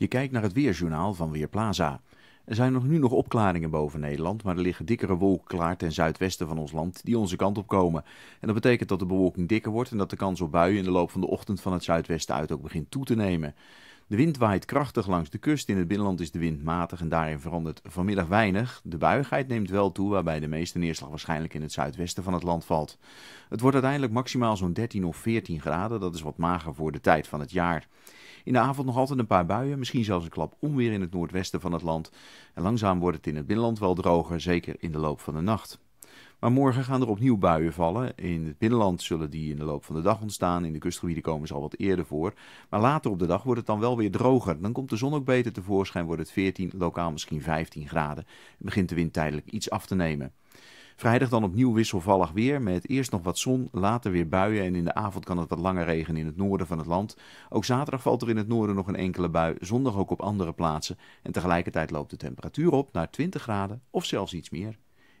Je kijkt naar het weerjournaal van Weerplaza. Er zijn nog nu nog opklaringen boven Nederland, maar er liggen dikkere wolken klaar ten zuidwesten van ons land die onze kant op komen. En dat betekent dat de bewolking dikker wordt en dat de kans op buien in de loop van de ochtend van het zuidwesten uit ook begint toe te nemen. De wind waait krachtig langs de kust. In het binnenland is de wind matig en daarin verandert vanmiddag weinig. De buigheid neemt wel toe, waarbij de meeste neerslag waarschijnlijk in het zuidwesten van het land valt. Het wordt uiteindelijk maximaal zo'n 13 of 14 graden. Dat is wat mager voor de tijd van het jaar. In de avond nog altijd een paar buien, misschien zelfs een klap onweer in het noordwesten van het land. En langzaam wordt het in het binnenland wel droger, zeker in de loop van de nacht. Maar morgen gaan er opnieuw buien vallen. In het binnenland zullen die in de loop van de dag ontstaan. In de kustgebieden komen ze al wat eerder voor. Maar later op de dag wordt het dan wel weer droger. Dan komt de zon ook beter tevoorschijn, wordt het 14, lokaal misschien 15 graden. En begint de wind tijdelijk iets af te nemen. Vrijdag dan opnieuw wisselvallig weer met eerst nog wat zon, later weer buien en in de avond kan het wat langer regenen in het noorden van het land. Ook zaterdag valt er in het noorden nog een enkele bui, zondag ook op andere plaatsen en tegelijkertijd loopt de temperatuur op naar 20 graden of zelfs iets meer.